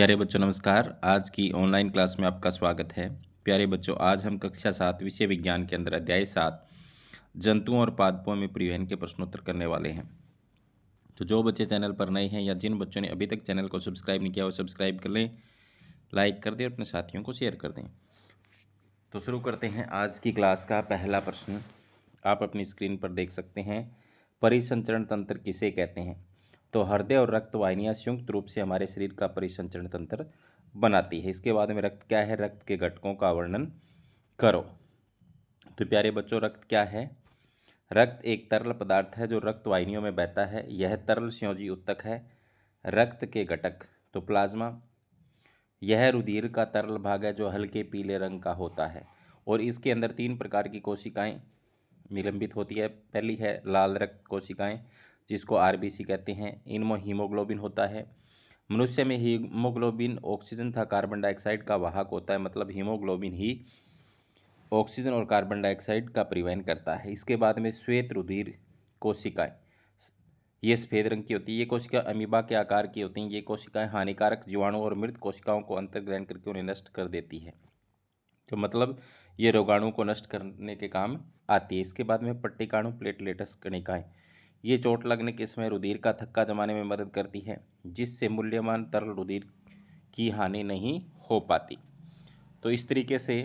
प्यारे बच्चों नमस्कार आज की ऑनलाइन क्लास में आपका स्वागत है प्यारे बच्चों आज हम कक्षा सात विषय विज्ञान के अंदर अध्याय सात जंतुओं और पादपों में परिवहन के प्रश्नोत्तर करने वाले हैं तो जो बच्चे चैनल पर नए हैं या जिन बच्चों ने अभी तक चैनल को सब्सक्राइब नहीं किया वो सब्सक्राइब कर लें लाइक कर दें अपने साथियों को शेयर कर दें तो शुरू करते हैं आज की क्लास का पहला प्रश्न आप अपनी स्क्रीन पर देख सकते हैं परिसंचरण तंत्र किसे कहते हैं तो हृदय और रक्त वाहिनियाँ संयुक्त रूप से हमारे शरीर का परिसंचरण तंत्र बनाती है इसके बाद में रक्त क्या है रक्त के घटकों का वर्णन करो तो प्यारे बच्चों रक्त क्या है रक्त एक तरल पदार्थ है जो रक्त वाहिनियों में बहता है यह तरल संयोजी उत्तक है रक्त के घटक तो प्लाज्मा यह रुधिर का तरल भाग है जो हल्के पीले रंग का होता है और इसके अंदर तीन प्रकार की कोशिकाएं निलंबित होती है पहली है लाल रक्त कोशिकाएं जिसको आरबीसी कहते हैं इनमें हीमोग्लोबिन होता है मनुष्य में हीमोग्लोबिन ऑक्सीजन था कार्बन डाइऑक्साइड का वाहक होता है मतलब हीमोग्लोबिन ही ऑक्सीजन और कार्बन डाइऑक्साइड का परिवहन करता है इसके बाद में श्वेत रुधिर कोशिकाएं ये सफ़ेद रंग की होती है ये कोशिका अमीबा के आकार की होती हैं ये कोशिकाएं हानिकारक जीवाणु और मृत कोशिकाओं को अंतर ग्रहण करके उन्हें नष्ट कर देती है तो मतलब ये रोगाणुओं को नष्ट करने के काम आती है इसके बाद में पट्टिकाणु प्लेटलेटस कणिकाएँ ये चोट लगने के समय रुधिर का थक्का जमाने में मदद करती है जिससे मूल्यवान तरल रुधिर की हानि नहीं हो पाती तो इस तरीके से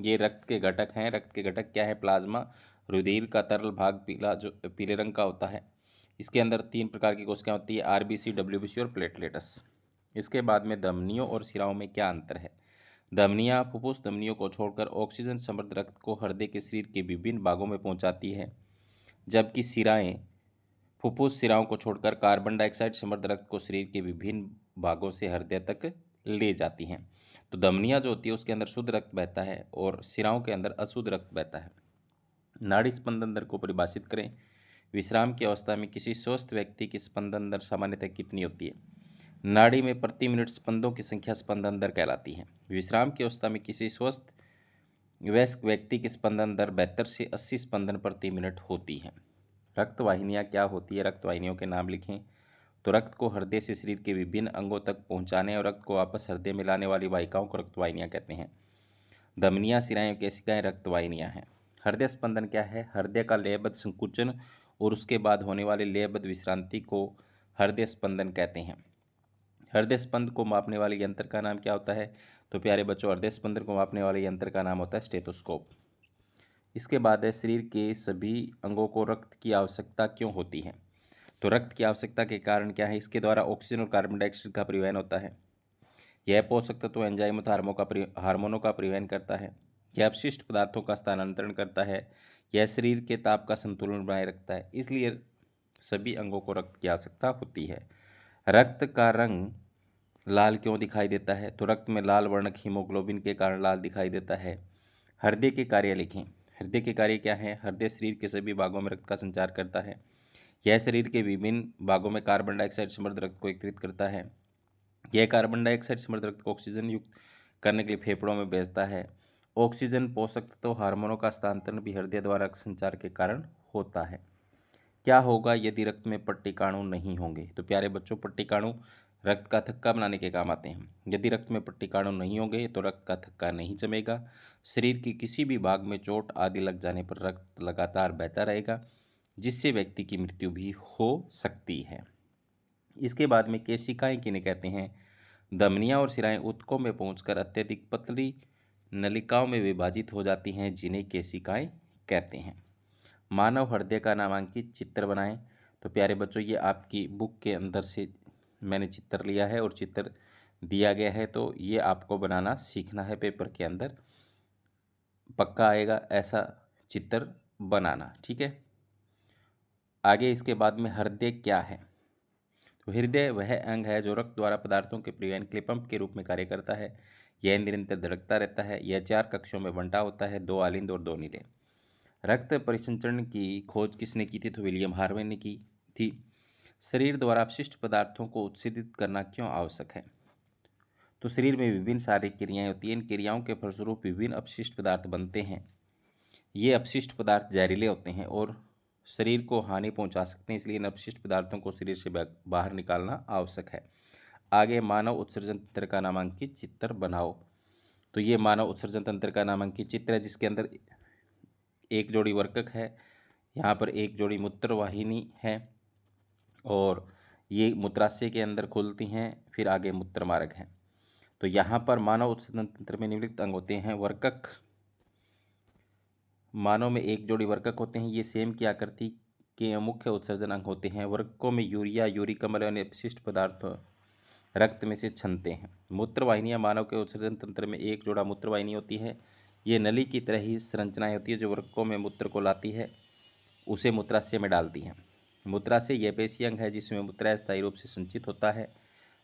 ये रक्त के घटक हैं रक्त के घटक क्या है प्लाज्मा रुधिर का तरल भाग पीला जो पीले रंग का होता है इसके अंदर तीन प्रकार की कोशिकाएं होती है R B C W B C और प्लेटलेटस इसके बाद में धमनियों और सिराओं में क्या अंतर है धमनियाँ फुफ्फुस धमनियों को छोड़कर ऑक्सीजन समृद्ध रक्त को हृदय के शरीर के विभिन्न भागों में पहुँचाती है जबकि सिराएँ फुफ्फुस सिराओं को छोड़कर कार्बन डाइऑक्साइड समृद्ध रक्त को शरीर के विभिन्न भागों से हृदय तक ले जाती हैं तो दमनिया जो होती है उसके अंदर शुद्ध रक्त बहता है और सिराओं के अंदर अशुद्ध रक्त बहता है नाड़ी स्पंदन दर को परिभाषित करें विश्राम की अवस्था में किसी स्वस्थ व्यक्ति की स्पंदन दर सामान्यतः कितनी होती है नाड़ी में प्रति मिनट स्पंदों की संख्या स्पंदन दर कहलाती है विश्राम की अवस्था में किसी स्वस्थ वयस्क व्यक्ति की स्पंदन दर बेहतर से अस्सी स्पंदन प्रति मिनट होती है रक्तवाहिनियाँ क्या होती है रक्तवाहिनियों के नाम लिखें तो रक्त को हृदय से शरीर के विभिन्न अंगों तक पहुंचाने और रक्त को वापस हृदय में लाने वाली वाहिकाओं को रक्तवाहिनियाँ कहते हैं धमनियाँ सिराएँ सिकाएँ रक्तवाहिनियाँ हैं हृदय स्पंदन क्या है हृदय का लयबद्ध संकुचन और उसके बाद होने वाले लयबद्ध विश्रांति को हृदय स्पंदन कहते हैं हृदय स्पंद को मापने वाले यंत्र का नाम क्या होता है तो प्यारे बच्चों हृदय स्पंद को मापने वाले यंत्र का नाम होता है स्टेथोस्कोप इसके बाद है शरीर के सभी अंगों को रक्त की आवश्यकता क्यों होती है तो रक्त की आवश्यकता के कारण क्या है इसके द्वारा ऑक्सीजन और कार्बन डाइऑक्साइड का परिवहन होता है यह पोषक तत्व तो एंजाइम तथा हार्मो का हार्मोनों का परिवहन करता है यह अपशिष्ट पदार्थों का स्थानांतरण करता है यह शरीर के ताप का संतुलन बनाए रखता है इसलिए सभी अंगों को रक्त की आवश्यकता होती है रक्त का रंग लाल क्यों दिखाई देता है तो रक्त में लाल वर्णक हीमोग्लोबिन के कारण लाल दिखाई देता है हृदय के कार्य लिखें हृदय के कार्य क्या हैं हृदय शरीर के सभी भागों में रक्त का संचार करता है यह शरीर के विभिन्न भागों में कार्बन डाइऑक्साइड समृद्ध रक्त को एकत्रित करता है यह कार्बन डाइऑक्साइड समृद्ध रक्त को ऑक्सीजन युक्त करने के लिए फेफड़ों में भेजता है ऑक्सीजन पोषक तत्व तो हार्मोनों का स्थानांतरण भी हृदय द्वारा संचार के कारण होता है क्या होगा यदि रक्त में पट्टिकाणु नहीं होंगे तो प्यारे बच्चों पट्टिकाणु रक्त का थक्का बनाने के काम आते हैं यदि रक्त में पट्टिकाणु नहीं होंगे तो रक्त का थक्का नहीं जमेगा शरीर के किसी भी भाग में चोट आदि लग जाने पर रक्त लगातार बहता रहेगा जिससे व्यक्ति की मृत्यु भी हो सकती है इसके बाद में केसिकाएँ किन्हें कहते हैं दमनियाँ और सिराएँ उत्कों में पहुँच अत्यधिक पतली नलिकाओं में विभाजित हो जाती हैं जिन्हें केसिकाएँ कहते हैं मानव हृदय का नामांकित चित्र बनाएं तो प्यारे बच्चों ये आपकी बुक के अंदर से मैंने चित्र लिया है और चित्र दिया गया है तो ये आपको बनाना सीखना है पेपर के अंदर पक्का आएगा ऐसा चित्र बनाना ठीक है आगे इसके बाद में हृदय क्या है तो हृदय वह अंग है जो रक्त द्वारा पदार्थों के परिवहन के लिए पंप के रूप में कार्य करता है यह निरंतर धड़कता रहता है यह चार कक्षों में बंटा होता है दो आलिंद और दो नीले रक्त परिसंचरण की खोज किसने की थी तो विलियम हार्वे ने की थी शरीर द्वारा अपशिष्ट पदार्थों को उत्सर्जित करना क्यों आवश्यक है तो शरीर में विभिन्न शारीरिक क्रियाएं होती हैं इन क्रियाओं के फलस्वरूप विभिन्न अपशिष्ट पदार्थ बनते हैं ये अपशिष्ट पदार्थ जहरीले होते हैं और शरीर को हानि पहुंचा सकते हैं इसलिए इन अपशिष्ट पदार्थों को शरीर से बाहर निकालना आवश्यक है आगे मानव उत्सर्जन तंत्र का नामांकित चित्र बनाओ तो ये मानव उत्सर्जन तंत्र का नामांकित चित्र है जिसके अंदर एक जोड़ी वर्कक है यहाँ पर एक जोड़ी मूत्रवाहिनी है और ये मूत्राशय के अंदर खुलती हैं फिर आगे मूत्र मार्ग हैं तो यहाँ पर मानव उत्सर्जन तंत्र में निवृत्त अंग होते हैं वर्कक मानव में एक जोड़ी वर्कक होते हैं ये सेम की आकृति के मुख्य उत्सर्जन अंग होते हैं वर्कों में यूरिया यूरिक अम्ल अन्य अपशिष्ट पदार्थ रक्त में से छनते हैं मूत्रवाहिनियाँ मानव के उत्सर्जन तंत्र में एक जोड़ा मूत्रवाहिनी होती है ये नली की तरह ही संरचनाएँ होती है जो वृक्कों में मूत्र को लाती है उसे मूत्राशय में डालती हैं मूत्राशय यपेशी अंग है जिसमें मूत्र स्थायी रूप से संचित होता है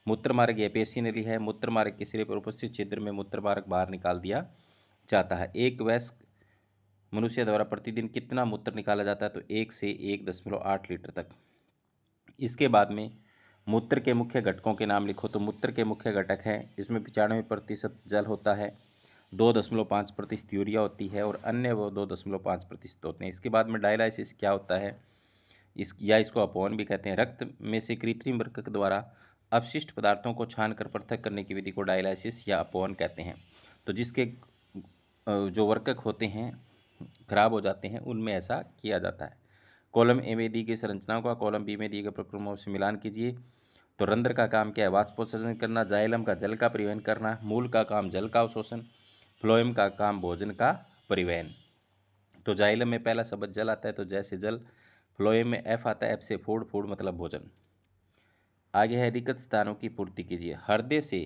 मूत्र मार्ग पेशी नली है मूत्र मार्ग के सिरे पर उपस्थित छिद्र में मूत्र मार्ग बाहर निकाल दिया जाता है एक वयस्क मनुष्य द्वारा प्रतिदिन कितना मूत्र निकाला जाता है तो एक से एक दशमलव आठ लीटर तक इसके बाद में मूत्र के मुख्य घटकों के नाम लिखो तो मूत्र के मुख्य घटक हैं इसमें पचानवे प्रतिशत जल होता है दो दशमलव पाँच प्रतिशत यूरिया होती है और अन्य वो दो दशमलव पाँच प्रतिशत होते हैं इसके बाद में डायलाइसिस क्या होता है इस या इसको अपौन भी कहते हैं रक्त में से कृत्रिम वर्क द्वारा अपशिष्ट पदार्थों को छान कर पृथक करने की विधि को डायलाइसिस या अपौन कहते हैं तो जिसके जो वर्कक होते हैं खराब हो जाते हैं उनमें ऐसा किया जाता है कॉलम ए में दी गई संरचनाओं का कॉलम बी में दिए गए प्रक्रमों से मिलान कीजिए तो रंध्र का काम क्या है वाष्पोत्सर्जन करना जाइलम का जल का परिवहन करना मूल का काम जल का अवशोषण फ्लोएम का काम भोजन का परिवहन तो जाइलम में पहला शब्द जल आता है तो जैसे जल फ्लोएम में एफ आता है एफ से फूड फूड मतलब भोजन आगे है रिक्त स्थानों की पूर्ति कीजिए हृदय से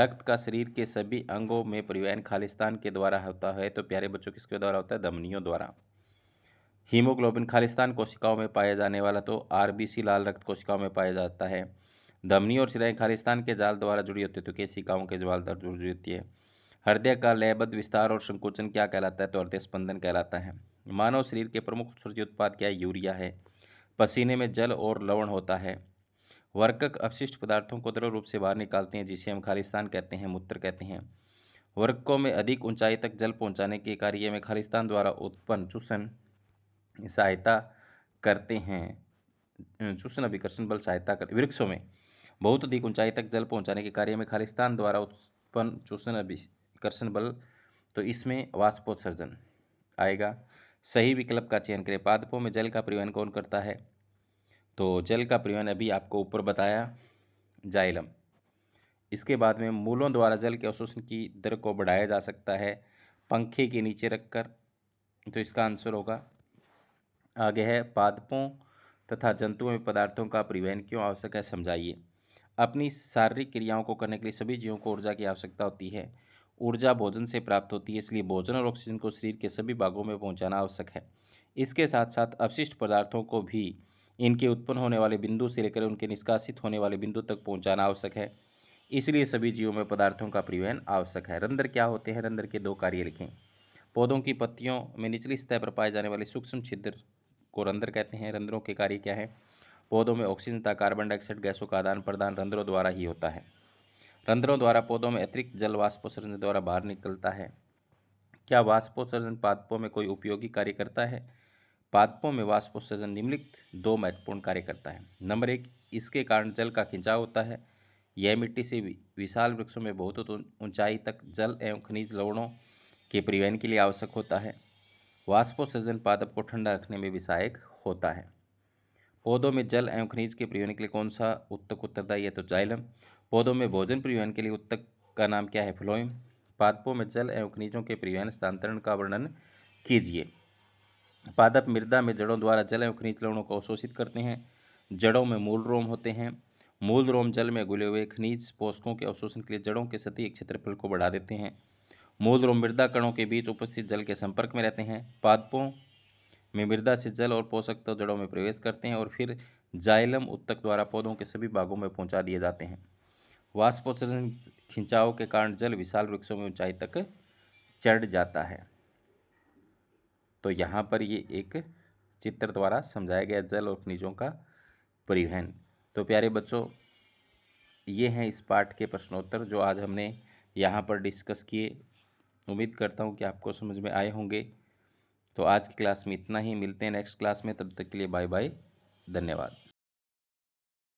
रक्त का शरीर के सभी अंगों में परिवहन खालिस्तान के द्वारा होता है तो प्यारे बच्चों किसके द्वारा होता है धमनियों द्वारा हीमोग्लोबिन खालिस्तान कोशिकाओं में पाया जाने वाला तो आरबीसी लाल रक्त कोशिकाओं में पाया जाता है धमनी और सिराएँ खालिस्तान के जाल द्वारा जुड़ी होती है तो केशिकाओं के जाल द्वारा जुड़ी होती है हृदय का लयबद्ध विस्तार और संकोचन क्या कहलाता है तो हृदय स्पंदन कहलाता है मानव शरीर के प्रमुख सूर्य उत्पाद क्या यूरिया है पसीने में जल और लवण होता है वर्कक अपशिष्ट पदार्थों को द्रव रूप से बाहर निकालते हैं जिसे हम खालिस्तान कहते हैं मूत्र कहते हैं वर्कों में अधिक ऊंचाई तक जल पहुंचाने के कार्य में खालिस्तान द्वारा उत्पन्न चूषण सहायता करते हैं चूषण अभिकर्षण बल सहायता कर वृक्षों में बहुत अधिक ऊंचाई तक जल पहुंचाने के कार्य में खालिस्तान द्वारा उत्पन्न चूषण कर्षण बल तो इसमें वाष्पोत्सर्जन आएगा सही विकल्प का चयन करें पादपों में जल का परिवहन कौन करता है तो जल का परिवहन अभी आपको ऊपर बताया जाइलम इसके बाद में मूलों द्वारा जल के अवशोषण की दर को बढ़ाया जा सकता है पंखे के नीचे रखकर तो इसका आंसर होगा आगे है पादपों तथा जंतुओं में पदार्थों का परिवहन क्यों आवश्यक है समझाइए अपनी शारीरिक क्रियाओं को करने के लिए सभी जीवों को ऊर्जा की आवश्यकता होती है ऊर्जा भोजन से प्राप्त होती है इसलिए भोजन और ऑक्सीजन को शरीर के सभी भागों में पहुंचाना आवश्यक है इसके साथ साथ अपशिष्ट पदार्थों को भी इनके उत्पन्न होने वाले बिंदु से लेकर उनके निष्कासित होने वाले बिंदु तक पहुँचाना आवश्यक है इसलिए सभी जीवों में पदार्थों का परिवहन आवश्यक है रंदर क्या होते हैं रंदर के दो कार्य लिखें पौधों की पत्तियों में निचली सतह पर पाए जाने वाले सूक्ष्म छिद्र को रंदर कहते हैं रंदरों के कार्य क्या है पौधों में ऑक्सीजन तथा कार्बन डाइऑक्साइड गैसों का आदान प्रदान रंध्रों द्वारा ही होता है रंध्रों द्वारा पौधों में अतिरिक्त जल वाष्पोसर्जन द्वारा बाहर निकलता है क्या वाष्पोसर्जन पादपों में कोई उपयोगी कार्य करता है पादपों में वाष्पोत्सर्जन निम्नलिखित दो महत्वपूर्ण कार्य करता है नंबर एक इसके कारण जल का खिंचाव होता है यह मिट्टी से विशाल वृक्षों में बहुत ऊंचाई तक जल एवं खनिज लवणों के परिवहन के लिए आवश्यक होता है वाष्पोत्सर्जन पादप को ठंडा रखने में भी सहायक होता है पौधों में जल एवं खनिज के परिवहन के लिए कौन सा उत्तक उत्तरदायी है तो जाइलम पौधों में भोजन परिवहन के लिए उत्तक का नाम क्या है फ्लोइम पादपों में जल एवं खनिजों के परिवहन स्थानांतरण का वर्णन कीजिए पादप मृदा में जड़ों द्वारा जल एवं खनिज लवणों को अवशोषित करते हैं जड़ों में मूल रोम होते हैं मूल रोम जल में घुले हुए खनिज पोषकों के अवशोषण के लिए जड़ों के सतह क्षेत्रफल को बढ़ा देते हैं मूल रोम मृदा कणों के बीच उपस्थित जल के संपर्क में रहते हैं पादपों में मृदा से जल और पोषक तत्व जड़ों में प्रवेश करते हैं और फिर जाइलम उत्तक द्वारा पौधों के सभी भागों में पहुंचा दिए जाते हैं वाष्पोत्सर्जन खिंचाव के कारण जल विशाल वृक्षों में ऊंचाई तक चढ़ जाता है तो यहाँ पर ये एक चित्र द्वारा समझाया गया जल और खनिजों का परिवहन तो प्यारे बच्चों ये हैं इस पाठ के प्रश्नोत्तर जो आज हमने यहाँ पर डिस्कस किए उम्मीद करता हूँ कि आपको समझ में आए होंगे तो आज की क्लास में इतना ही मिलते हैं नेक्स्ट क्लास में तब तक के लिए बाय बाय धन्यवाद